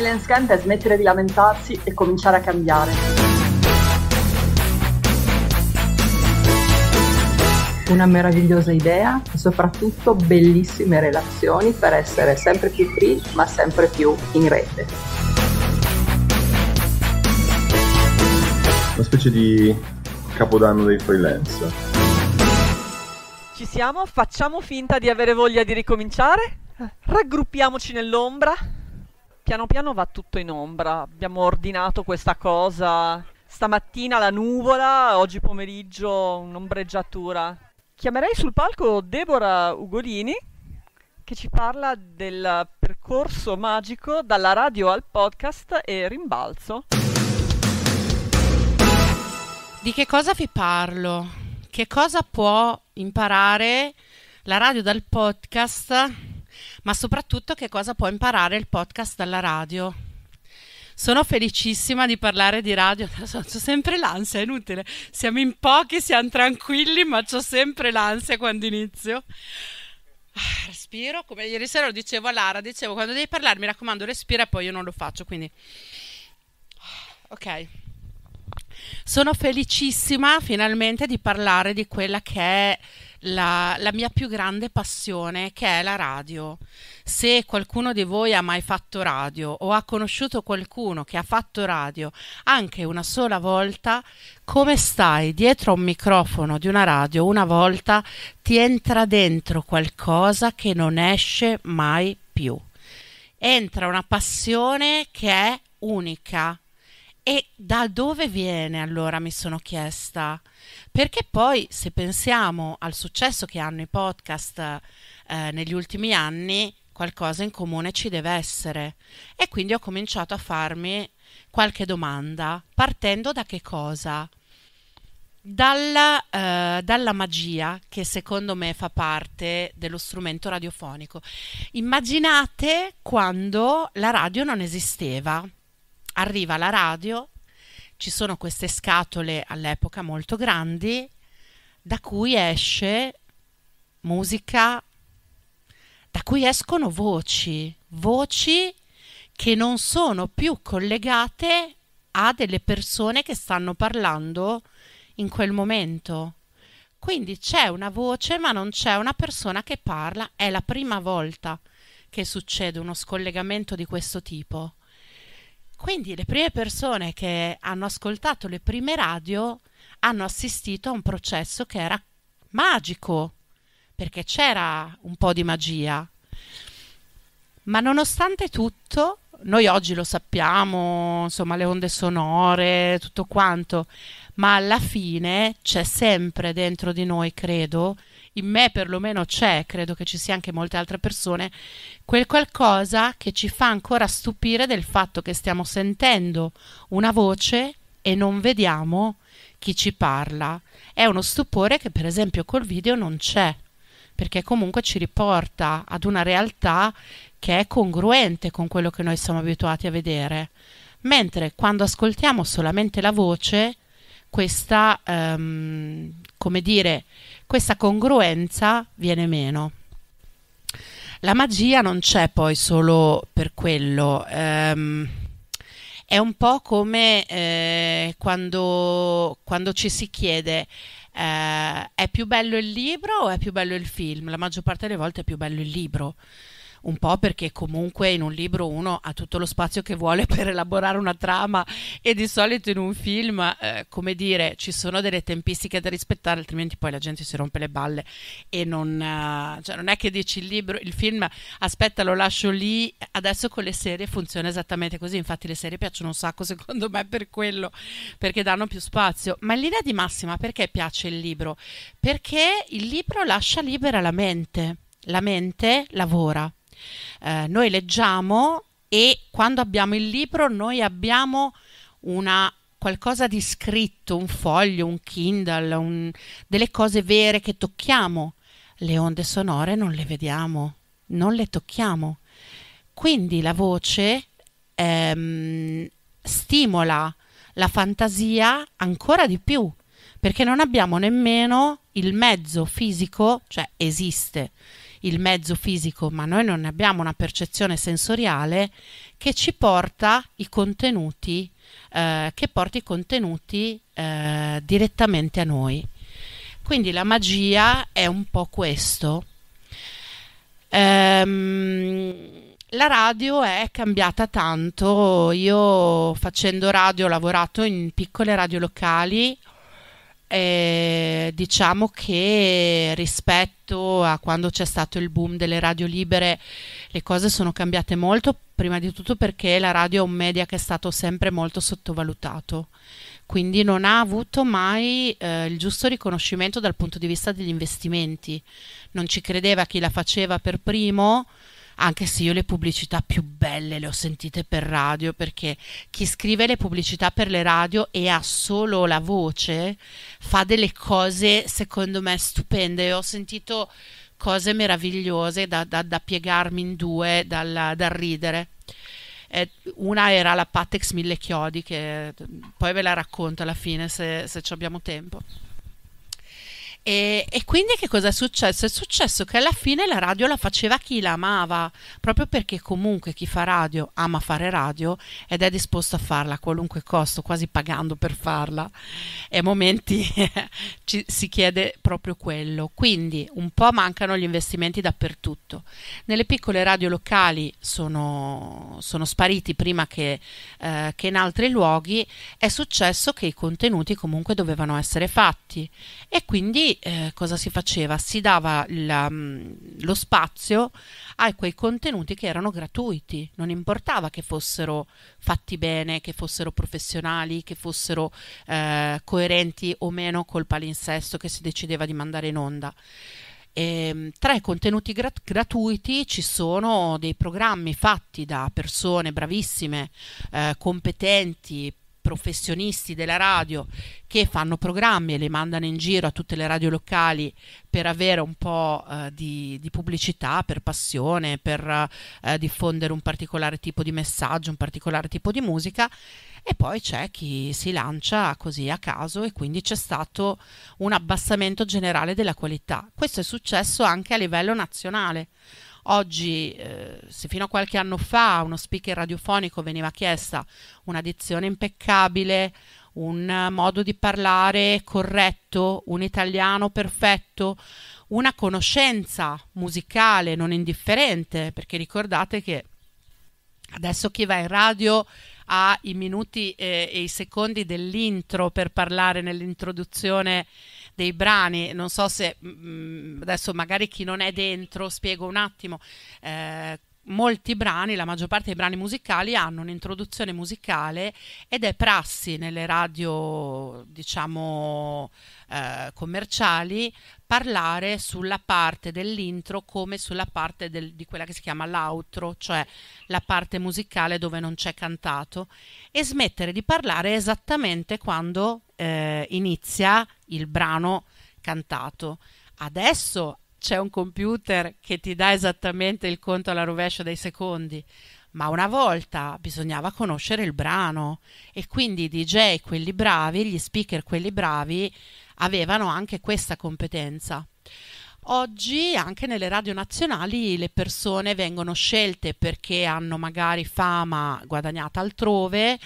freelance camp è smettere di lamentarsi e cominciare a cambiare. Una meravigliosa idea e soprattutto bellissime relazioni per essere sempre più free ma sempre più in rete. Una specie di capodanno dei freelance. Ci siamo? Facciamo finta di avere voglia di ricominciare? Raggruppiamoci nell'ombra piano piano va tutto in ombra. Abbiamo ordinato questa cosa stamattina la nuvola, oggi pomeriggio un'ombreggiatura. Chiamerei sul palco Deborah Ugolini che ci parla del percorso magico dalla radio al podcast e rimbalzo. Di che cosa vi parlo? Che cosa può imparare la radio dal podcast ma soprattutto che cosa può imparare il podcast dalla radio. Sono felicissima di parlare di radio, ho sempre l'ansia, è inutile. Siamo in pochi, siamo tranquilli, ma ho sempre l'ansia quando inizio. Ah, respiro, come ieri sera lo dicevo a Lara, dicevo quando devi parlare mi raccomando respira e poi io non lo faccio, quindi... Ah, ok. Sono felicissima finalmente di parlare di quella che è la, la, mia più grande passione che è la radio. Se qualcuno di voi ha mai fatto radio o ha conosciuto qualcuno che ha fatto radio anche una sola volta, come stai dietro a un microfono di una radio una volta ti entra dentro qualcosa che non esce mai più. Entra una passione che è unica, e da dove viene allora mi sono chiesta? Perché poi se pensiamo al successo che hanno i podcast eh, negli ultimi anni, qualcosa in comune ci deve essere. E quindi ho cominciato a farmi qualche domanda, partendo da che cosa? Dalla, eh, dalla, magia che secondo me fa parte dello strumento radiofonico. Immaginate quando la radio non esisteva arriva la radio, ci sono queste scatole all'epoca molto grandi da cui esce musica, da cui escono voci, voci che non sono più collegate a delle persone che stanno parlando in quel momento. Quindi c'è una voce ma non c'è una persona che parla, è la prima volta che succede uno scollegamento di questo tipo. Quindi le prime persone che hanno ascoltato le prime radio hanno assistito a un processo che era magico, perché c'era un po' di magia. Ma nonostante tutto, noi oggi lo sappiamo, insomma, le onde sonore, tutto quanto, ma alla fine c'è sempre dentro di noi, credo, in me perlomeno c'è, credo che ci sia anche molte altre persone, quel qualcosa che ci fa ancora stupire del fatto che stiamo sentendo una voce e non vediamo chi ci parla. È uno stupore che per esempio col video non c'è, perché comunque ci riporta ad una realtà che è congruente con quello che noi siamo abituati a vedere. Mentre quando ascoltiamo solamente la voce, questa, ehm, come dire, questa congruenza viene meno. La magia non c'è poi solo per quello. Ehm, è un po' come eh, quando, quando, ci si chiede eh, è più bello il libro o è più bello il film? La maggior parte delle volte è più bello il libro un po' perché comunque in un libro uno ha tutto lo spazio che vuole per elaborare una trama e di solito in un film, eh, come dire, ci sono delle tempistiche da rispettare, altrimenti poi la gente si rompe le balle e non, eh, cioè non è che dici il libro, il film, aspetta lo lascio lì, adesso con le serie funziona esattamente così, infatti le serie piacciono un sacco secondo me per quello, perché danno più spazio, ma in linea di massima perché piace il libro? Perché il libro lascia libera la mente, la mente lavora eh, noi leggiamo e quando abbiamo il libro noi abbiamo una qualcosa di scritto, un foglio, un Kindle, un, delle cose vere che tocchiamo. Le onde sonore non le vediamo, non le tocchiamo. Quindi la voce ehm, stimola la fantasia ancora di più perché non abbiamo nemmeno il mezzo fisico, cioè esiste il mezzo fisico, ma noi non abbiamo una percezione sensoriale che ci porta i contenuti, eh, che porta i contenuti eh, direttamente a noi. Quindi la magia è un po' questo. Ehm, la radio è cambiata tanto, io facendo radio ho lavorato in piccole radio locali, eh, diciamo che rispetto a quando c'è stato il boom delle radio libere, le cose sono cambiate molto, prima di tutto perché la radio è un media che è stato sempre molto sottovalutato, quindi non ha avuto mai eh, il giusto riconoscimento dal punto di vista degli investimenti. Non ci credeva chi la faceva per primo anche se io le pubblicità più belle le ho sentite per radio, perché chi scrive le pubblicità per le radio e ha solo la voce fa delle cose, secondo me, stupende. ho sentito cose meravigliose da, da, da piegarmi in due, dal, dal ridere eh, una era la Patex Mille Chiodi, che eh, poi ve la racconto alla fine se, se abbiamo tempo. E, e, quindi che cosa è successo? È successo che alla fine la radio la faceva chi la amava, proprio perché comunque chi fa radio ama fare radio ed è disposto a farla a qualunque costo, quasi pagando per farla. E a momenti ci, si chiede proprio quello. Quindi un po' mancano gli investimenti dappertutto. Nelle piccole radio locali sono, sono spariti prima che, eh, che in altri luoghi. È successo che i contenuti comunque dovevano essere fatti e quindi eh, cosa si faceva? Si dava la, mm, lo spazio a quei contenuti che erano gratuiti, non importava che fossero fatti bene, che fossero professionali, che fossero eh, coerenti o meno col palinsesto che si decideva di mandare in onda. E, ehm, tra i contenuti grat gratuiti ci sono dei programmi fatti da persone bravissime, eh, competenti, professionisti della radio che fanno programmi e li mandano in giro a tutte le radio locali per avere un po' eh, di, di, pubblicità, per passione, per eh, diffondere un particolare tipo di messaggio, un particolare tipo di musica e poi c'è chi si lancia così a caso e quindi c'è stato un abbassamento generale della qualità. Questo è successo anche a livello nazionale. Oggi, eh, se fino a qualche anno fa a uno speaker radiofonico veniva chiesta una dizione impeccabile, un modo di parlare corretto, un italiano perfetto, una conoscenza musicale non indifferente, perché ricordate che adesso chi va in radio ha i minuti e, eh, e i secondi dell'intro per parlare nell'introduzione dei brani, non so se mh, mm, mm, adesso magari chi non è dentro, spiego un attimo. Eh, molti brani, la maggior parte dei brani musicali hanno un'introduzione musicale ed è prassi nelle radio, diciamo, eh, commerciali parlare sulla parte dell'intro come sulla parte del, di quella che si chiama l'outro, cioè la parte musicale dove non c'è cantato, e smettere di parlare esattamente quando eh, inizia il brano cantato. Adesso c'è un computer che ti dà esattamente il conto alla rovescia dei secondi ma una volta bisognava conoscere il brano e quindi i DJ, quelli bravi, gli speaker, quelli bravi, avevano anche questa competenza. Oggi anche nelle radio nazionali le persone vengono scelte perché hanno magari fama guadagnata altrove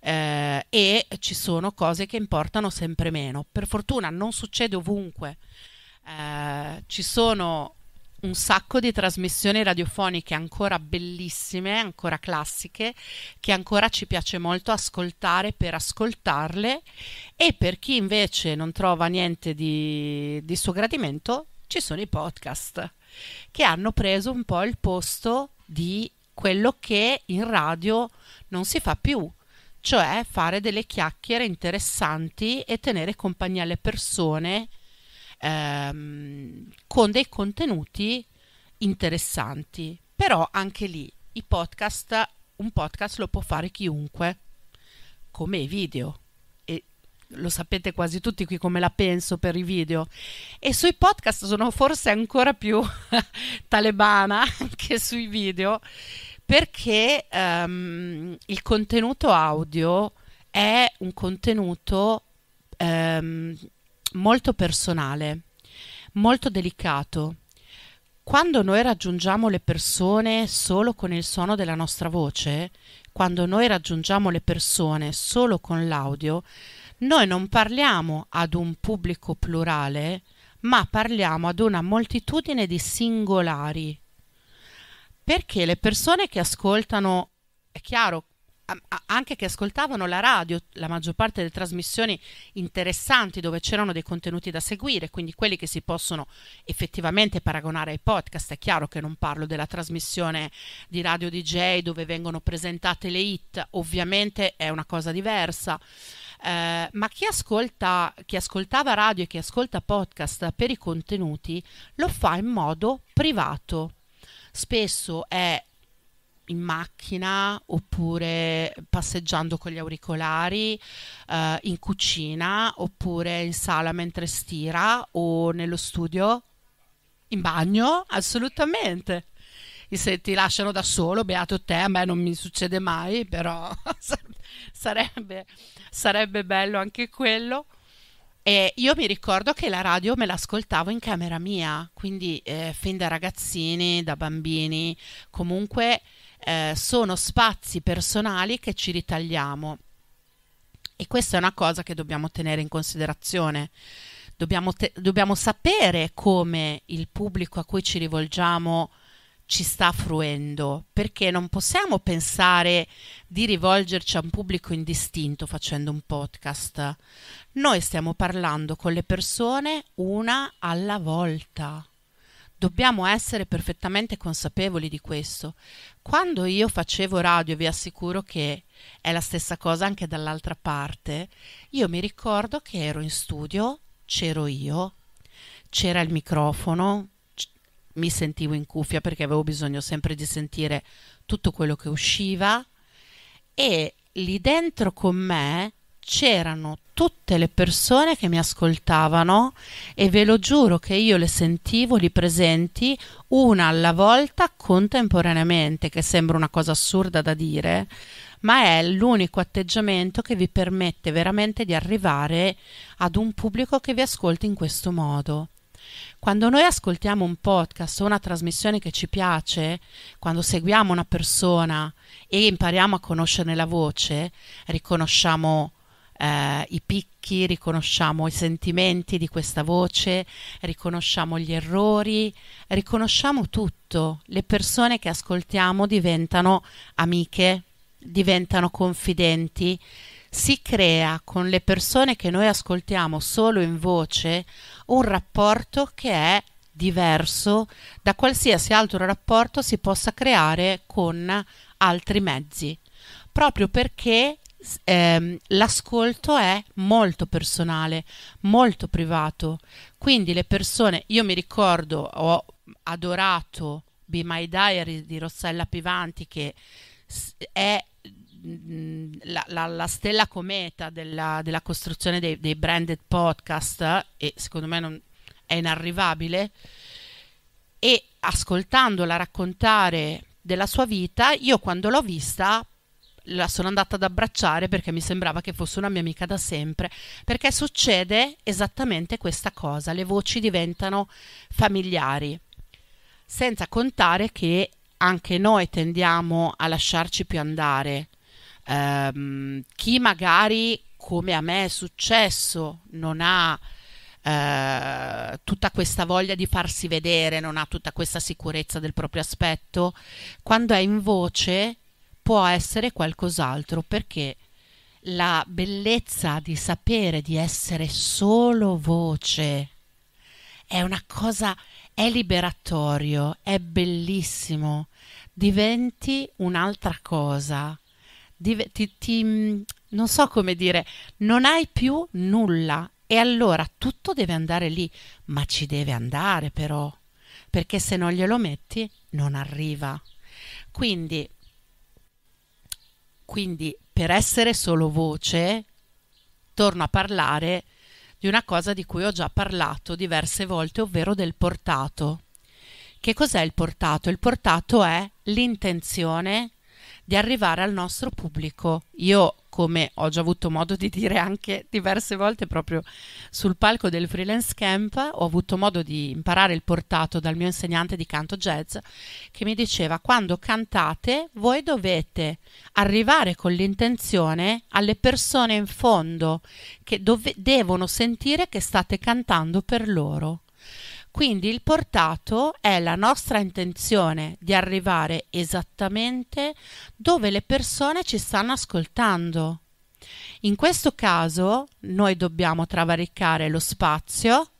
eh, e ci sono cose che importano sempre meno. Per fortuna non succede ovunque. Eh, ci sono un sacco di trasmissioni radiofoniche ancora bellissime, ancora classiche, che ancora ci piace molto ascoltare per ascoltarle e per chi invece non trova niente di, di suo gradimento ci sono i podcast che hanno preso un po' il posto di quello che in radio non si fa più, cioè fare delle chiacchiere interessanti e tenere compagnia alle persone ehm, con dei contenuti interessanti. Però anche lì i podcast, un podcast lo può fare chiunque, come i video. E lo sapete quasi tutti qui come la penso per i video. E sui podcast sono forse ancora più talebana che sui video, perché um, il contenuto audio è un contenuto um, molto personale, molto delicato. Quando noi raggiungiamo le persone solo con il suono della nostra voce, quando noi raggiungiamo le persone solo con l'audio, noi non parliamo ad un pubblico plurale, ma parliamo ad una moltitudine di singolari. Perché le persone che ascoltano, è chiaro, anche che ascoltavano la radio, la maggior parte delle trasmissioni interessanti dove c'erano dei contenuti da seguire, quindi quelli che si possono effettivamente paragonare ai podcast. È chiaro che non parlo della trasmissione di Radio DJ dove vengono presentate le hit, ovviamente è una cosa diversa. Eh, ma chi ascolta, chi ascoltava radio e chi ascolta podcast per i contenuti lo fa in modo privato. Spesso è in macchina oppure passeggiando con gli auricolari, eh, in cucina oppure in sala mentre stira o nello studio, in bagno, assolutamente. E se ti lasciano da solo, beato te, a me non mi succede mai, però sarebbe, sarebbe bello anche quello. E io mi ricordo che la radio me l'ascoltavo in camera mia, quindi eh, fin da ragazzini, da bambini, comunque eh, sono spazi personali che ci ritagliamo. E questa è una cosa che dobbiamo tenere in considerazione. Dobbiamo, te- dobbiamo sapere come il pubblico a cui ci rivolgiamo ci sta fruendo, perché non possiamo pensare di rivolgerci a un pubblico indistinto facendo un podcast. Noi stiamo parlando con le persone una alla volta. Dobbiamo essere perfettamente consapevoli di questo. Quando io facevo radio, vi assicuro che è la stessa cosa anche dall'altra parte, io mi ricordo che ero in studio, c'ero io, c'era il microfono, mi sentivo in cuffia perché avevo bisogno sempre di sentire tutto quello che usciva e lì dentro con me c'erano tutte le persone che mi ascoltavano e ve lo giuro che io le sentivo lì presenti una alla volta contemporaneamente, che sembra una cosa assurda da dire, ma è l'unico atteggiamento che vi permette veramente di arrivare ad un pubblico che vi ascolti in questo modo. Quando noi ascoltiamo un podcast o una trasmissione che ci piace, quando seguiamo una persona e impariamo a conoscerne la voce, riconosciamo eh, i picchi, riconosciamo i sentimenti di questa voce, riconosciamo gli errori, riconosciamo tutto. Le persone che ascoltiamo diventano amiche, diventano confidenti. Si crea con le persone che noi ascoltiamo solo in voce un rapporto che è diverso da qualsiasi altro rapporto si possa creare con altri mezzi, proprio perché ehm, l'ascolto è molto personale, molto privato. Quindi le persone, io mi ricordo, ho adorato Be My Diary di Rossella Pivanti che è mm, la, la, la, stella cometa della, della costruzione dei, dei, branded podcast e secondo me non, è inarrivabile e ascoltandola raccontare della sua vita io quando l'ho vista la sono andata ad abbracciare perché mi sembrava che fosse una mia amica da sempre, perché succede esattamente questa cosa, le voci diventano familiari, senza contare che anche noi tendiamo a lasciarci più andare. Um, chi magari, come a me è successo, non ha Uh, tutta questa voglia di farsi vedere, non ha tutta questa sicurezza del proprio aspetto, quando è in voce può essere qualcos'altro perché la bellezza di sapere di essere solo voce è una cosa, è liberatorio, è bellissimo, diventi un'altra cosa, Div- ti, ti, mm, non so come dire, non hai più nulla e allora tutto deve andare lì, ma ci deve andare però, perché se non glielo metti non arriva. Quindi quindi per essere solo voce torno a parlare di una cosa di cui ho già parlato diverse volte, ovvero del portato. Che cos'è il portato? Il portato è l'intenzione di arrivare al nostro pubblico. Io come ho già avuto modo di dire anche diverse volte proprio sul palco del freelance camp, ho avuto modo di imparare il portato dal mio insegnante di canto jazz che mi diceva quando cantate voi dovete arrivare con l'intenzione alle persone in fondo che dove- devono sentire che state cantando per loro. Quindi il portato è la nostra intenzione di arrivare esattamente dove le persone ci stanno ascoltando. In questo caso noi dobbiamo travaricare lo spazio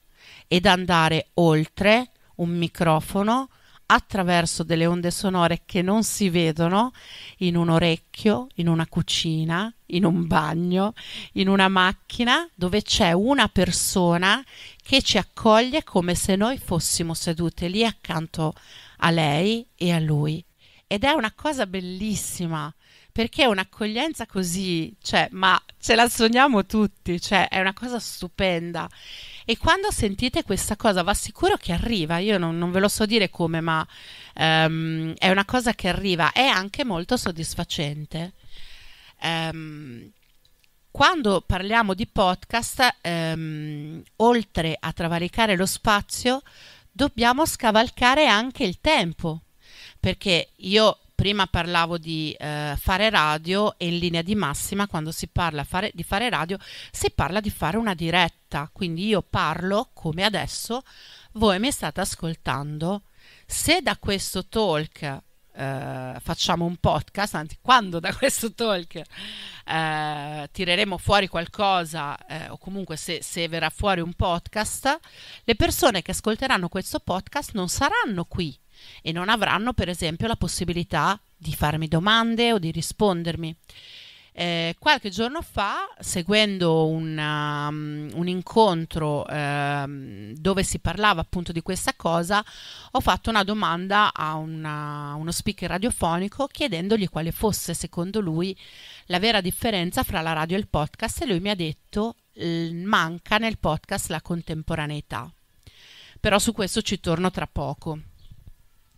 ed andare oltre un microfono, attraverso delle onde sonore che non si vedono in un orecchio, in una cucina, in un bagno, in una macchina dove c'è una persona che ci accoglie come se noi fossimo sedute lì accanto a lei e a lui. Ed è una cosa bellissima perché un'accoglienza così, cioè, ma ce la sogniamo tutti, cioè, è una cosa stupenda. E quando sentite questa cosa, va sicuro che arriva, io non, non ve lo so dire come, ma um, è una cosa che arriva, è anche molto soddisfacente. Um, quando parliamo di podcast, um, oltre a travalicare lo spazio, dobbiamo scavalcare anche il tempo, perché io prima parlavo di eh, fare radio e in linea di massima quando si parla fare, di fare radio si parla di fare una diretta, quindi io parlo come adesso voi mi state ascoltando. Se da questo talk Uh, facciamo un podcast, anzi quando da questo talk uh, tireremo fuori qualcosa uh, o comunque se, se, verrà fuori un podcast, le persone che ascolteranno questo podcast non saranno qui, e non avranno per esempio la possibilità di farmi domande o di rispondermi. Eh, qualche giorno fa, seguendo una, um, un incontro eh, dove si parlava appunto di questa cosa, ho fatto una domanda a una, uno speaker radiofonico chiedendogli quale fosse secondo lui la vera differenza fra la radio e il podcast e lui mi ha detto manca nel podcast la contemporaneità. Però su questo ci torno tra poco.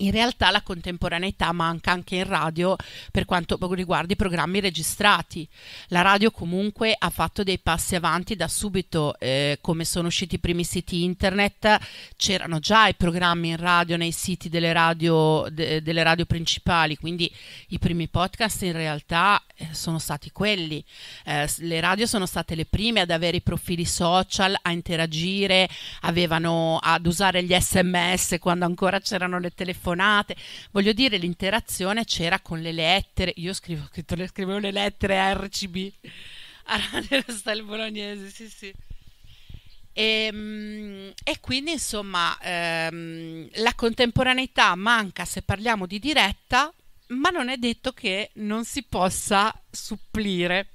in realtà la contemporaneità manca anche in radio per quanto riguarda i programmi registrati. La radio comunque ha fatto dei passi avanti da subito, eh, come sono usciti i primi siti internet, c'erano già i programmi in radio nei siti delle radio, de, delle radio principali, quindi i primi podcast in realtà eh, sono stati quelli. Eh, le radio sono state le prime ad avere i profili social, a interagire, avevano ad usare gli sms quando ancora c'erano le telefonate telefonate, voglio dire l'interazione c'era con le lettere, io scrivo, le scrivevo le lettere a RCB, a Radio Stal Bolognese, sì sì. E, ehm, e, quindi insomma ehm, la contemporaneità manca se parliamo di diretta, ma non è detto che non si possa supplire.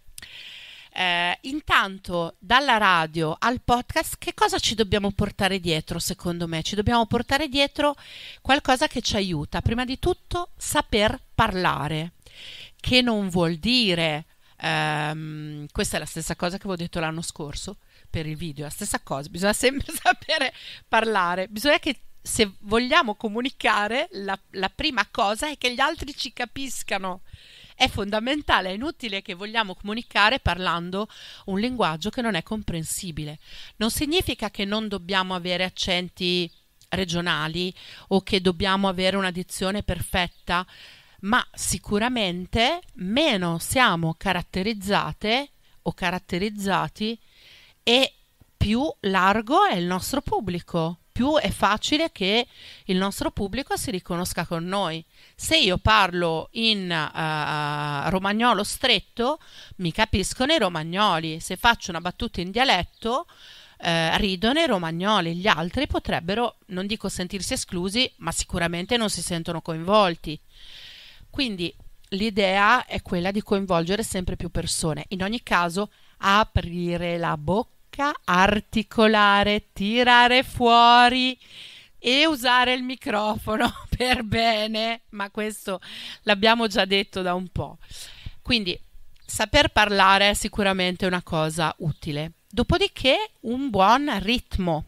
Eh, intanto dalla radio al podcast che cosa ci dobbiamo portare dietro secondo me? Ci dobbiamo portare dietro qualcosa che ci aiuta. Prima di tutto saper parlare, che non vuol dire, ehm, questa è la stessa cosa che avevo detto l'anno scorso per il video, la stessa cosa, bisogna sempre sapere parlare, bisogna che se vogliamo comunicare, la, la, prima cosa è che gli altri ci capiscano. È fondamentale, è inutile che vogliamo comunicare parlando un linguaggio che non è comprensibile. Non significa che non dobbiamo avere accenti regionali o che dobbiamo avere una dizione perfetta, ma sicuramente meno siamo caratterizzate o caratterizzati e più largo è il nostro pubblico più è facile che il nostro pubblico si riconosca con noi. Se io parlo in uh, romagnolo stretto, mi capiscono i romagnoli. Se faccio una battuta in dialetto, eh, ridono i romagnoli, gli altri potrebbero, non dico sentirsi esclusi, ma sicuramente non si sentono coinvolti. Quindi l'idea è quella di coinvolgere sempre più persone, in ogni caso aprire la bocca articolare, tirare fuori e usare il microfono per bene, ma questo l'abbiamo già detto da un po'. Quindi saper parlare è sicuramente una cosa utile. Dopodiché un buon ritmo.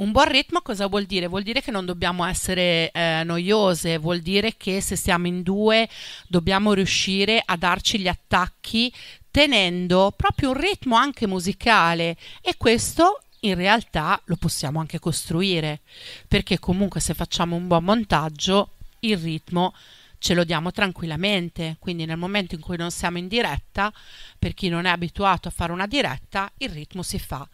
Un buon ritmo cosa vuol dire? Vuol dire che non dobbiamo essere eh, noiose, vuol dire che se siamo in due dobbiamo riuscire a darci gli attacchi tenendo proprio un ritmo anche musicale e questo in realtà lo possiamo anche costruire perché comunque se facciamo un buon montaggio il ritmo ce lo diamo tranquillamente quindi nel momento in cui non siamo in diretta per chi non è abituato a fare una diretta il ritmo si fa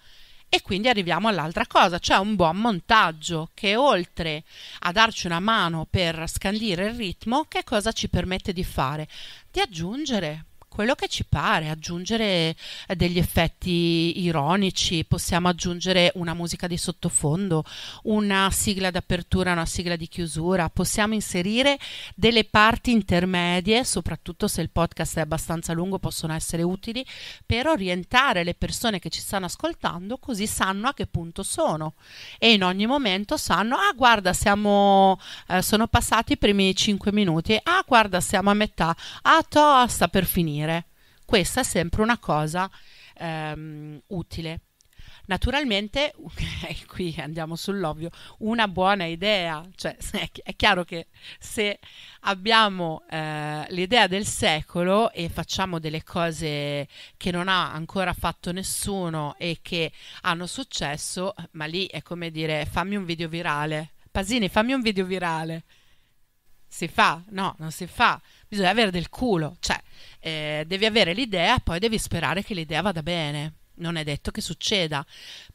e quindi arriviamo all'altra cosa, cioè un buon montaggio che oltre a darci una mano per scandire il ritmo, che cosa ci permette di fare? Di aggiungere quello che ci pare, aggiungere eh, degli effetti ironici, possiamo aggiungere una musica di sottofondo, una sigla d'apertura, una sigla di chiusura, possiamo inserire delle parti intermedie, soprattutto se il podcast è abbastanza lungo, possono essere utili per orientare le persone che ci stanno ascoltando, così sanno a che punto sono e in ogni momento sanno, ah guarda, siamo, eh, sono passati i primi 5 minuti, ah guarda, siamo a metà, ah tosta per finire questa è sempre una cosa ehm, utile. Naturalmente, qui andiamo sull'ovvio, una buona idea, cioè è chiaro che se abbiamo eh, l'idea del secolo e facciamo delle cose che non ha ancora fatto nessuno e che hanno successo, ma lì è come dire fammi un video virale. Pasini, fammi un video virale. Si fa? No, non si fa. Bisogna avere del culo, cioè eh, devi avere l'idea, e poi devi sperare che l'idea vada bene. Non è detto che succeda.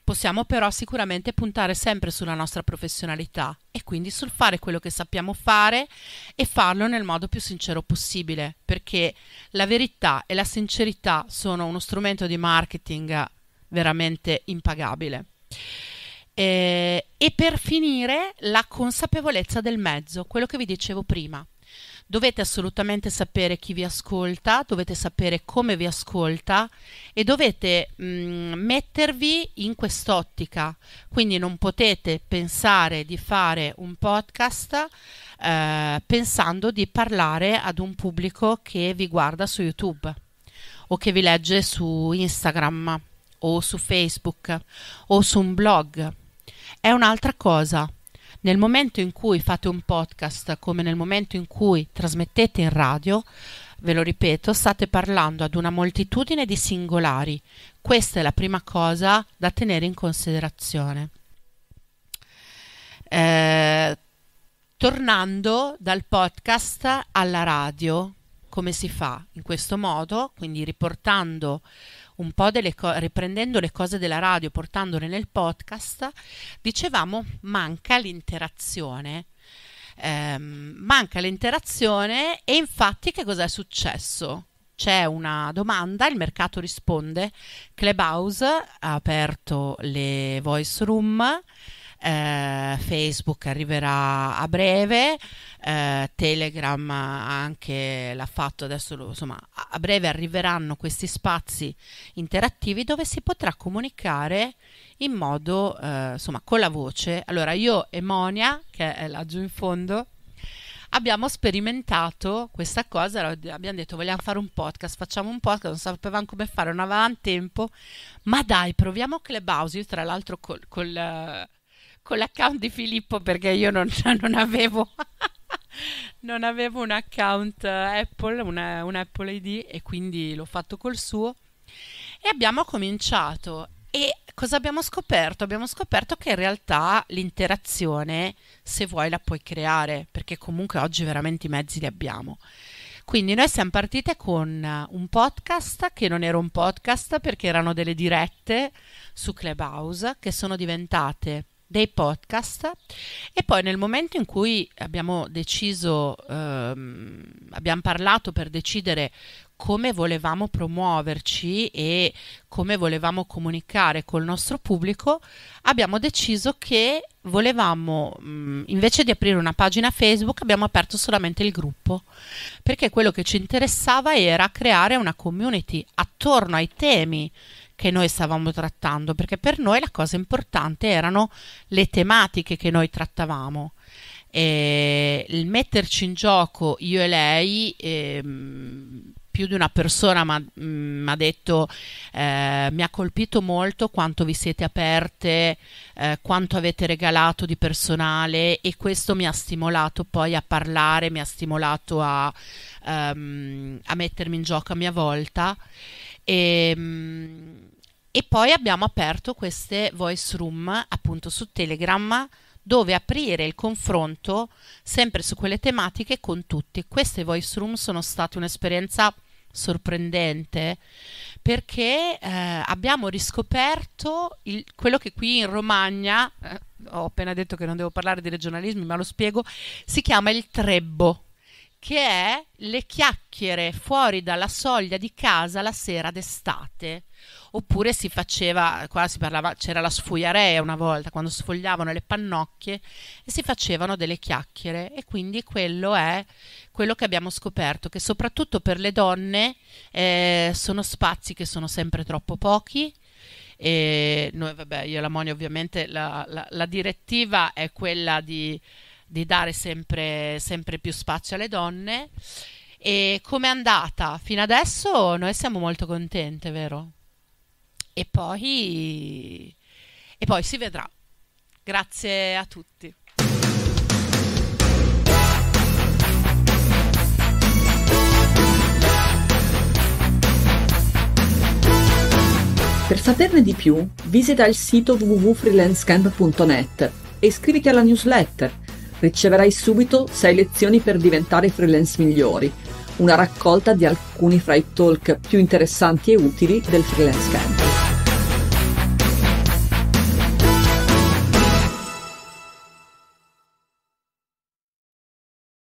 Possiamo però sicuramente puntare sempre sulla nostra professionalità e quindi sul fare quello che sappiamo fare e farlo nel modo più sincero possibile, perché la verità e la sincerità sono uno strumento di marketing veramente impagabile. Eh, e per finire la consapevolezza del mezzo, quello che vi dicevo prima dovete assolutamente sapere chi vi ascolta, dovete sapere come vi ascolta e dovete mh, mm, mettervi in quest'ottica. Quindi non potete pensare di fare un podcast eh, pensando di parlare ad un pubblico che vi guarda su YouTube o che vi legge su Instagram o su Facebook o su un blog. È un'altra cosa nel momento in cui fate un podcast, come nel momento in cui trasmettete in radio, ve lo ripeto, state parlando ad una moltitudine di singolari. Questa è la prima cosa da tenere in considerazione. Eh, tornando dal podcast alla radio, come si fa? In questo modo, quindi riportando un po' delle co- riprendendo le cose della radio, portandole nel podcast, dicevamo manca l'interazione. Ehm, manca l'interazione e infatti che cosa è successo? c'è una domanda, il mercato risponde. Clubhouse ha aperto le voice room, eh, Facebook arriverà a breve, eh, Telegram anche l'ha fatto adesso, insomma a breve arriveranno questi spazi interattivi dove si potrà comunicare in modo, eh, insomma, con la voce. Allora io e Monia, che è laggiù in fondo, abbiamo sperimentato questa cosa, abbiamo detto vogliamo fare un podcast, facciamo un podcast, non sapevamo come fare, non avevamo tempo, ma dai, proviamo Clubhouse, io tra l'altro col, col con l'account di Filippo perché io non, non avevo non avevo un account eh, Apple, una, un Apple ID e quindi l'ho fatto col suo e abbiamo cominciato e cosa abbiamo scoperto? Abbiamo scoperto che in realtà l'interazione se vuoi la puoi creare perché comunque oggi veramente i mezzi li abbiamo. Quindi noi siamo partite con un podcast che non era un podcast perché erano delle dirette su Clubhouse che sono diventate dei podcast e poi nel momento in cui abbiamo deciso, ehm, abbiamo parlato per decidere come volevamo promuoverci e come volevamo comunicare col nostro pubblico, abbiamo deciso che volevamo, mh, mm, invece di aprire una pagina Facebook, abbiamo aperto solamente il gruppo, perché quello che ci interessava era creare una community attorno ai temi che noi stavamo trattando, perché per noi la cosa importante erano le tematiche che noi trattavamo. E il metterci in gioco io e lei, eh, più di una persona mi ha mm, detto eh, mi ha colpito molto quanto vi siete aperte, eh, quanto avete regalato di personale e questo mi ha stimolato poi a parlare, mi ha stimolato a, um, a mettermi in gioco a mia volta. E, um, poi abbiamo aperto queste voice room appunto su Telegram dove aprire il confronto sempre su quelle tematiche con tutti. Queste voice room sono state un'esperienza sorprendente perché eh, abbiamo riscoperto il, quello che qui in Romagna, eh, ho appena detto che non devo parlare di regionalismi, ma lo spiego, si chiama il trebbo, che è le chiacchiere fuori dalla soglia di casa la sera d'estate oppure si faceva, qua si parlava, c'era la sfogliarea una volta, quando sfogliavano le pannocchie e si facevano delle chiacchiere e quindi quello è quello che abbiamo scoperto, che soprattutto per le donne eh, sono spazi che sono sempre troppo pochi, e noi, vabbè, io e la Moni ovviamente la, la, la direttiva è quella di, di dare sempre, sempre, più spazio alle donne e come è andata fino adesso noi siamo molto contente, vero? e poi, e poi si vedrà. Grazie a tutti. Per saperne di più, visita il sito www.freelancecamp.net e iscriviti alla newsletter. Riceverai subito 6 lezioni per diventare freelance migliori, una raccolta di alcuni fra i talk più interessanti e utili del freelance camp.